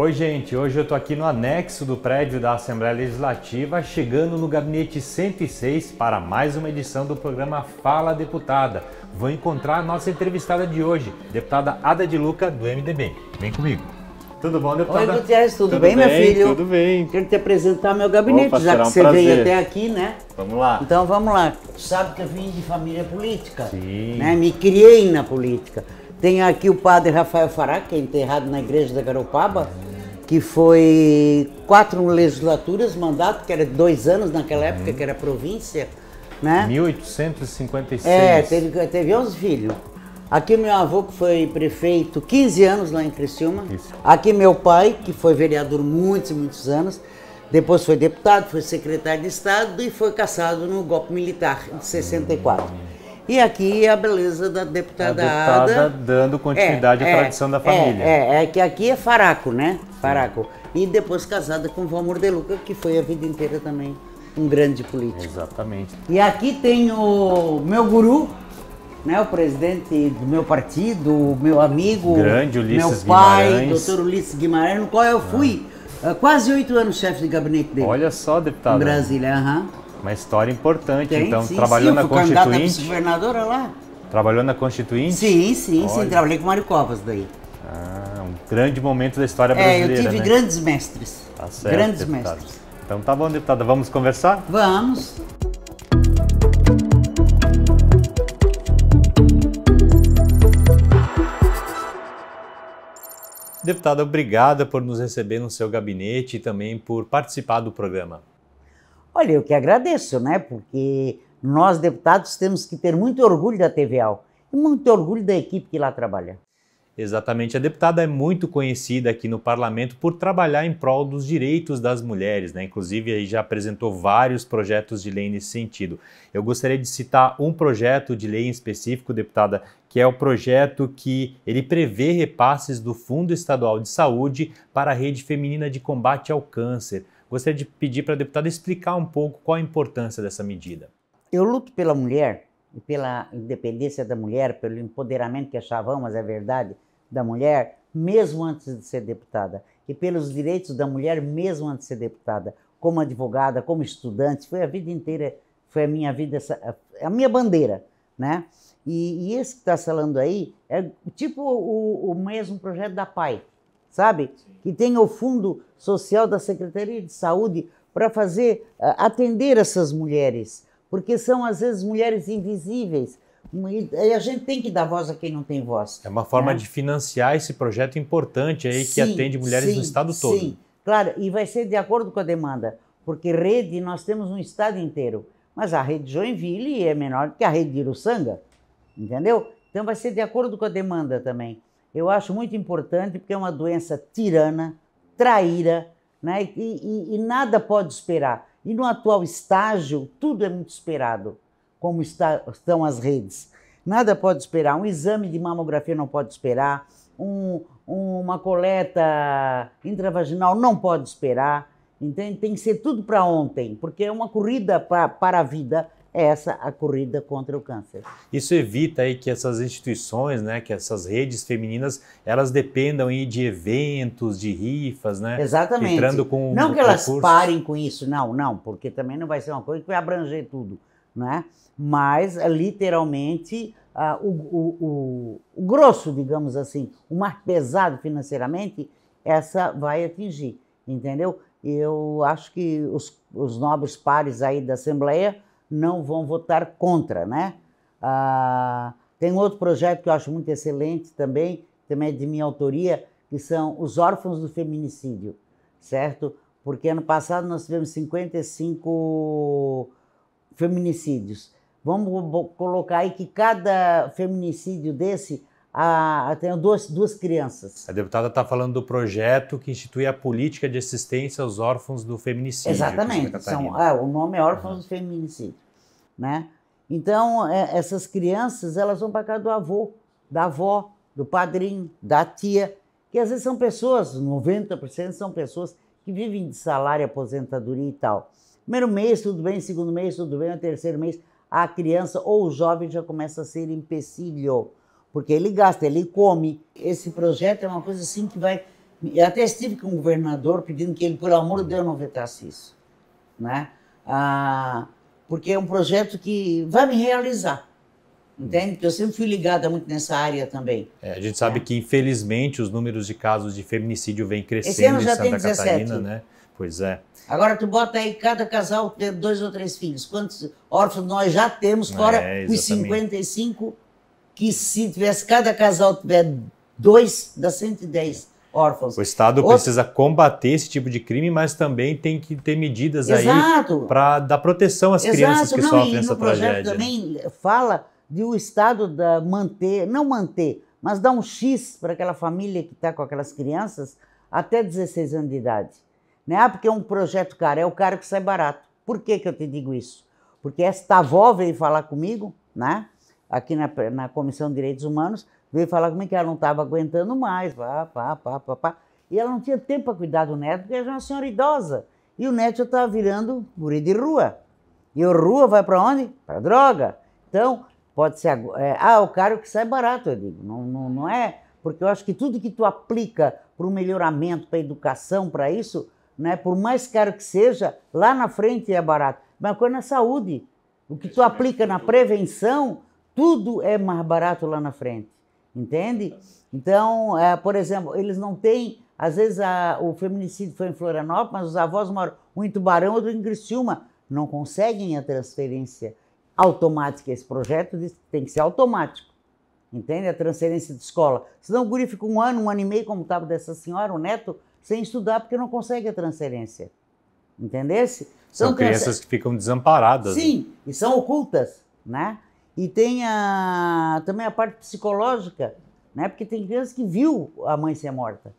Oi, gente. Hoje eu estou aqui no anexo do prédio da Assembleia Legislativa, chegando no gabinete 106 para mais uma edição do programa Fala Deputada. Vou encontrar a nossa entrevistada de hoje, deputada Ada de Luca, do MDB. Vem comigo. Tudo bom, deputada? Oi, Gutiérrez. tudo, tudo bem, bem, meu filho? Tudo bem. Quero te apresentar meu gabinete, Opa, já que um você prazer. veio até aqui, né? Vamos lá. Então vamos lá. sabe que eu vim de família política. Sim. Né? Me criei na política. Tem aqui o padre Rafael Fará, que é enterrado na igreja da Garopaba. Uhum que foi quatro legislaturas, mandato, que era dois anos naquela época, uhum. que era província, né? 1856. É, teve, teve 11 filhos. Aqui meu avô, que foi prefeito 15 anos lá em Criciúma. Isso. Aqui meu pai, que foi vereador muitos e muitos anos. Depois foi deputado, foi secretário de Estado e foi caçado no golpe militar de 64. E aqui a beleza da deputada, a deputada Ada. dando é, continuidade é, à tradição da é, família. É, é, que aqui é faraco, né? Faraco. E depois casada com Valmor de Luca, que foi a vida inteira também um grande político. Exatamente. E aqui tem o meu guru, né, o presidente do meu partido, o meu amigo, grande Ulisses meu pai, Guimarães. doutor Ulisses Guimarães, no qual eu fui ah. Eh, quase oito anos chefe de gabinete dele. Olha só, deputado. Em Brasília, aham. Uhum. Uma história importante, tem, então, sim, trabalhou sim, na é Constituinte. governadora lá. Trabalhou na Constituinte? Sim, sim, Olha. sim. Trabalhei com Mário Covas daí. Ah, um grande momento da história brasileira. É, eu tive né? grandes mestres. Tá certo, grandes deputado. mestres. Então tá bom, deputada, vamos conversar? Vamos. Deputada, obrigada por nos receber no seu gabinete e também por participar do programa. Olha, eu que agradeço, né? Porque nós, deputados, temos que ter muito orgulho da TVA e muito orgulho da equipe que lá trabalha. Exatamente. A deputada é muito conhecida aqui no parlamento por trabalhar em prol dos direitos das mulheres, né? Inclusive, aí já apresentou vários projetos de lei nesse sentido. Eu gostaria de citar um projeto de lei em específico, deputada, que é o projeto que ele prevê repasses do Fundo Estadual de Saúde para a Rede Feminina de Combate ao Câncer. Gostaria de pedir para a deputada explicar um pouco qual a importância dessa medida. Eu luto pela mulher, pela independência da mulher, pelo empoderamento que é chavão, mas é verdade, da mulher, mesmo antes de ser deputada, e pelos direitos da mulher, mesmo antes de ser deputada, como advogada, como estudante, foi a vida inteira, foi a minha vida, essa, a minha bandeira, né? E, e esse que está falando aí é tipo o, o mesmo projeto da PAI, sabe? Que tenha o fundo social da Secretaria de Saúde para fazer eh, atender essas mulheres, porque são às vezes mulheres invisíveis. E a gente tem que dar voz a quem não tem voz. É uma forma né? de financiar esse projeto importante aí sim, que atende mulheres sim, no estado todo. Sim, claro, e vai ser de acordo com a demanda, porque rede nós temos um estado inteiro, mas a rede Joinville é menor que a rede de Iruçanga, entendeu? Então vai ser de acordo com a demanda também eu acho muito importante porque é uma doença tirana, traíra, né? e, e, e nada pode esperar. E no atual estágio, tudo é muito esperado, como está, estão as redes. Nada pode esperar. Um exame de mamografia não pode esperar. Um, uma coleta intravaginal não pode esperar. Entende? Tem que ser tudo para ontem, porque é uma corrida pra, para a vida essa a corrida contra o câncer. Isso evita aí que essas instituições, né, que essas redes femininas, elas dependam aí de eventos, de rifas, né? Exatamente. Entrando com não que elas recursos. parem com isso, não, não, porque também não vai ser uma coisa que vai abranger tudo, né? Mas eh, literalmente uh, o, o, o, o grosso, digamos assim, o mais pesado financeiramente, essa vai atingir, entendeu? Eu acho que os, os nobres pares aí da Assembleia não vão votar contra, né? Ah, tem outro projeto que eu acho muito excelente também, também é de minha autoria, que são os órfãos do feminicídio, certo? Porque ano passado nós tivemos 55 feminicídios. Vamos colocar aí que cada feminicídio desse a, tenho duas, duas crianças. A deputada está falando do projeto que institui a política de assistência aos órfãos do feminicídio. É Exatamente. São, é, o nome é órfãos uhum. do feminicídio, né? Então é, essas crianças elas vão para casa do avô, da avó, do padrinho, da tia, que às vezes são pessoas, 90% são pessoas que vivem de salário, aposentadoria e tal. Primeiro mês tudo bem, segundo mês tudo bem, no terceiro mês a criança ou o jovem já começa a ser empecilho porque ele gasta, ele come. Esse projeto é uma coisa assim que vai. Eu até estive com o governador pedindo que ele, por amor de Deus, não vetasse isso. Né? Ah, porque é um projeto que vai me realizar. Entende? Porque eu sempre fui ligada muito nessa área também. É, a gente sabe é. que, infelizmente, os números de casos de feminicídio vêm crescendo Esse ano já em Santa tem 17. Catarina, né? Pois é. Agora tu bota aí cada casal ter dois ou três filhos. Quantos órfãos nós já temos, é, fora é, os 55 que se tivesse, cada casal tiver dois, dá 110 órfãos. O Estado Outro... precisa combater esse tipo de crime, mas também tem que ter medidas Exato. aí para dar proteção às Exato. crianças que não, sofrem essa tragédia. O né? projeto também fala de o Estado da manter, não manter, mas dar um X para aquela família que está com aquelas crianças até 16 anos de idade. Né? Ah, porque é um projeto caro, é o caro que sai barato. Por que, que eu te digo isso? Porque esta avó veio falar comigo, né? aqui na, na Comissão de Direitos Humanos, veio falar como é que ela não estava aguentando mais, pá, pá, pá, pá, pá. E ela não tinha tempo para cuidar do neto, porque era uma senhora idosa. E o neto já estava virando guri de rua. E o rua vai para onde? Para droga. Então, pode ser. É, ah, o caro é que sai barato, eu digo. Não, não, não é. Porque eu acho que tudo que tu aplica para o melhoramento, para a educação, para isso, né, por mais caro que seja, lá na frente é barato. Mas coisa na é saúde. O que tu é aplica na prevenção tudo é mais barato lá na frente, entende? Então, é, por exemplo, eles não têm, às vezes a, o feminicídio foi em Florianópolis, mas os avós moram um em Tubarão, outro em Criciúma, não conseguem a transferência automática. Esse projeto diz que tem que ser automático, entende? A transferência de escola. Senão o guri fica um ano, um ano e meio, como estava dessa senhora, o neto, sem estudar porque não consegue a transferência, entendesse? São, são então, crianças que ficam desamparadas. Né? Sim, né? e são ocultas, né? E tem a, também a parte psicológica, né? porque tem crianças que viu a mãe ser morta.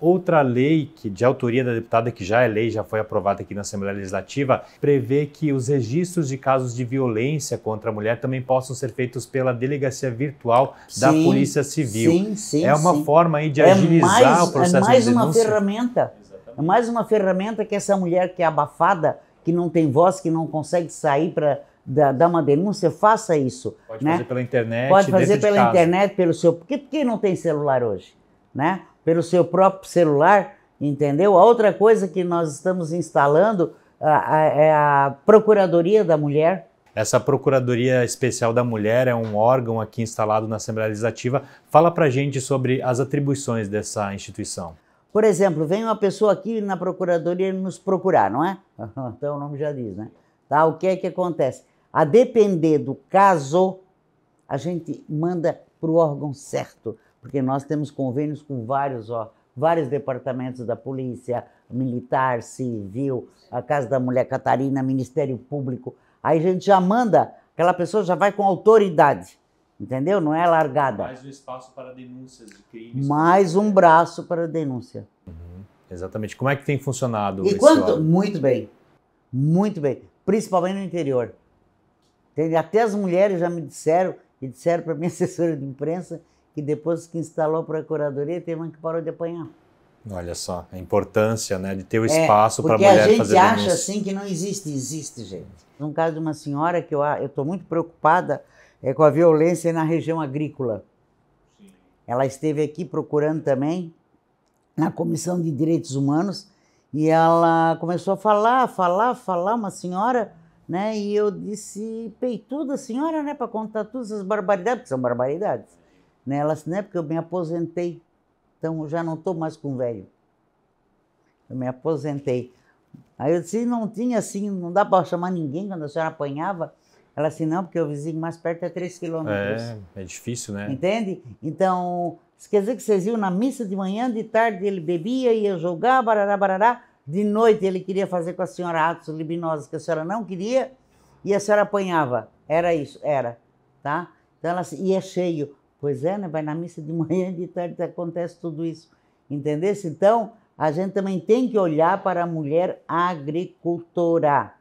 Outra lei que, de autoria da deputada, que já é lei, já foi aprovada aqui na Assembleia Legislativa, prevê que os registros de casos de violência contra a mulher também possam ser feitos pela delegacia virtual da sim, Polícia Civil. Sim, sim, é uma sim. forma aí de é agilizar mais, o processo é de denúncia. É mais de uma ferramenta. Exatamente. É mais uma ferramenta que essa mulher que é abafada, que não tem voz, que não consegue sair para dar uma denúncia, faça isso. Pode né? fazer pela internet. Pode fazer pela internet, pelo seu. Porque quem não tem celular hoje? Né? Pelo seu próprio celular, entendeu? A outra coisa que nós estamos instalando é a, a Procuradoria da Mulher. Essa Procuradoria Especial da Mulher é um órgão aqui instalado na Assembleia Legislativa. Fala pra gente sobre as atribuições dessa instituição. Por exemplo, vem uma pessoa aqui na Procuradoria nos procurar, não é? Então o nome já diz, né? Tá, o que é que acontece? A depender do caso, a gente manda para o órgão certo, porque nós temos convênios com vários, ó, vários departamentos da polícia, militar, civil, a Casa da Mulher Catarina, Ministério Público. Aí a gente já manda, aquela pessoa já vai com autoridade, entendeu? Não é largada. Mais um espaço para denúncias de crimes. Mais um braço para denúncia. Uhum. Exatamente. Como é que tem funcionado? E quanto? Muito bem, muito bem, principalmente no interior. Até as mulheres já me disseram, e disseram para minha assessora de imprensa, que depois que instalou a procuradoria, teve uma que parou de apanhar. Olha só, a importância né, de ter o um é, espaço para a mulher fazer Porque a gente acha denúncia. assim que não existe, existe, gente. No caso de uma senhora que eu estou muito preocupada é com a violência na região agrícola. Ela esteve aqui procurando também na Comissão de Direitos Humanos e ela começou a falar, falar, falar, uma senhora né? E eu disse, peituda a senhora, né, para contar todas as barbaridades, porque são barbaridades. Né? Ela disse, né, porque eu me aposentei, então eu já não estou mais com velho. Eu me aposentei. Aí eu disse, não tinha assim, não dá para chamar ninguém quando a senhora apanhava. Ela disse, não, porque o vizinho mais perto é 3 quilômetros. É, é difícil, né? Entende? Então, quer dizer que vocês iam na missa de manhã, de tarde ele bebia, ia jogar, barará, barará. De noite ele queria fazer com a senhora atos libinosos que a senhora não queria e a senhora apanhava. Era isso, era, tá? Então ela e é cheio. Pois é, né? Vai na missa de manhã e de tarde acontece tudo isso. Entendesse? Então, a gente também tem que olhar para a mulher agricultora,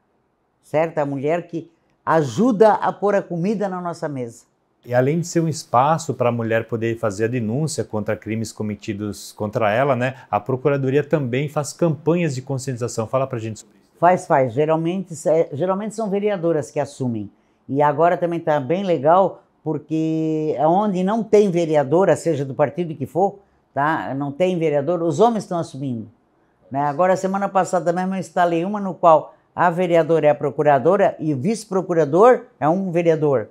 certo? A mulher que ajuda a pôr a comida na nossa mesa. E além de ser um espaço para a mulher poder fazer a denúncia contra crimes cometidos contra ela, né, a Procuradoria também faz campanhas de conscientização. Fala para gente sobre isso. Faz, faz. Geralmente, é, geralmente são vereadoras que assumem. E agora também está bem legal, porque é onde não tem vereadora, seja do partido que for, tá? não tem vereador, os homens estão assumindo. Né? Agora, semana passada mesmo, eu instalei uma no qual a vereadora é a procuradora e o vice-procurador é um vereador.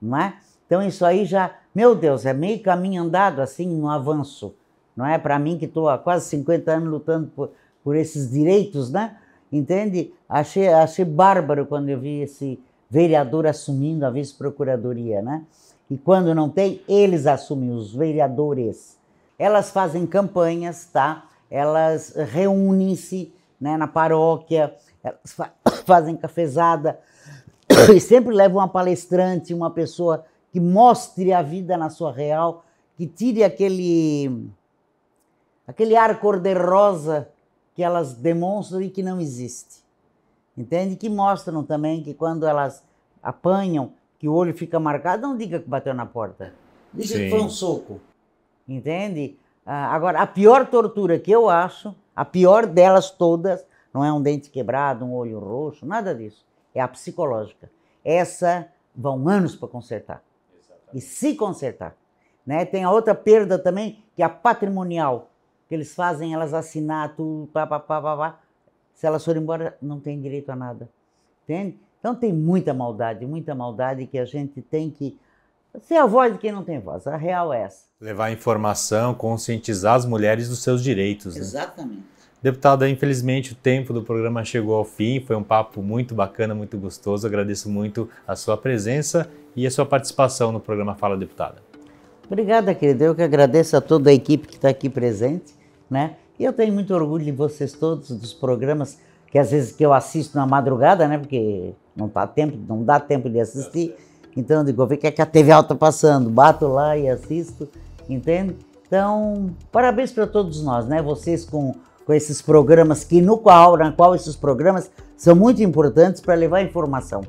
Não é? Então isso aí já, meu Deus, é meio caminho andado assim, um avanço, não é? Para mim que estou há quase 50 anos lutando por, por esses direitos, né? Entende? Achei, achei bárbaro quando eu vi esse vereador assumindo a vice-procuradoria, né? E quando não tem, eles assumem, os vereadores. Elas fazem campanhas, tá? Elas reúnem-se né, na paróquia, elas fa fazem cafezada, e sempre levam uma palestrante, uma pessoa que mostre a vida na sua real, que tire aquele aquele ar cor-de-rosa que elas demonstram e que não existe. Entende? Que mostram também que quando elas apanham, que o olho fica marcado, não diga que bateu na porta. Diga Sim. que foi um soco. Entende? Ah, agora, a pior tortura que eu acho, a pior delas todas, não é um dente quebrado, um olho roxo, nada disso. É a psicológica. Essa vão anos para consertar e se consertar. Né? Tem a outra perda também, que é a patrimonial, que eles fazem elas assinar tudo, pá, pá, pá, pá, pá. Se elas forem embora, não tem direito a nada. Entende? Então tem muita maldade, muita maldade que a gente tem que ser a voz de quem não tem voz. A real é essa. Levar informação, conscientizar as mulheres dos seus direitos. Né? Exatamente. Né? Deputada, infelizmente o tempo do programa chegou ao fim. Foi um papo muito bacana, muito gostoso. Agradeço muito a sua presença e a sua participação no programa Fala Deputada. Obrigada, querida. Eu que agradeço a toda a equipe que está aqui presente, né? E eu tenho muito orgulho de vocês todos, dos programas que às vezes que eu assisto na madrugada, né? Porque não, tá tempo, não dá tempo de assistir. É então eu digo, vê que é que a TV alta tá passando, bato lá e assisto, entende? Então, parabéns para todos nós, né? Vocês com com esses programas que no qual, na qual esses programas são muito importantes para levar informação,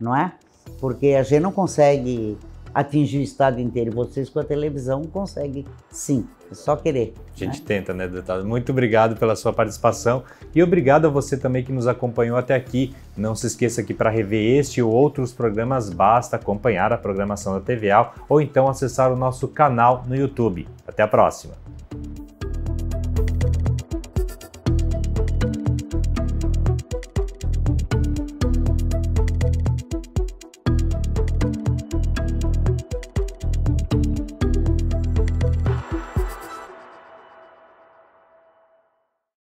não é? Porque a gente não consegue atingir o estado inteiro. Vocês com a televisão conseguem, sim. É só querer. A gente né? tenta, né, deputado? Muito obrigado pela sua participação e obrigado a você também que nos acompanhou até aqui. Não se esqueça que para rever este ou outros programas basta acompanhar a programação da TVA ou então acessar o nosso canal no YouTube. Até a próxima!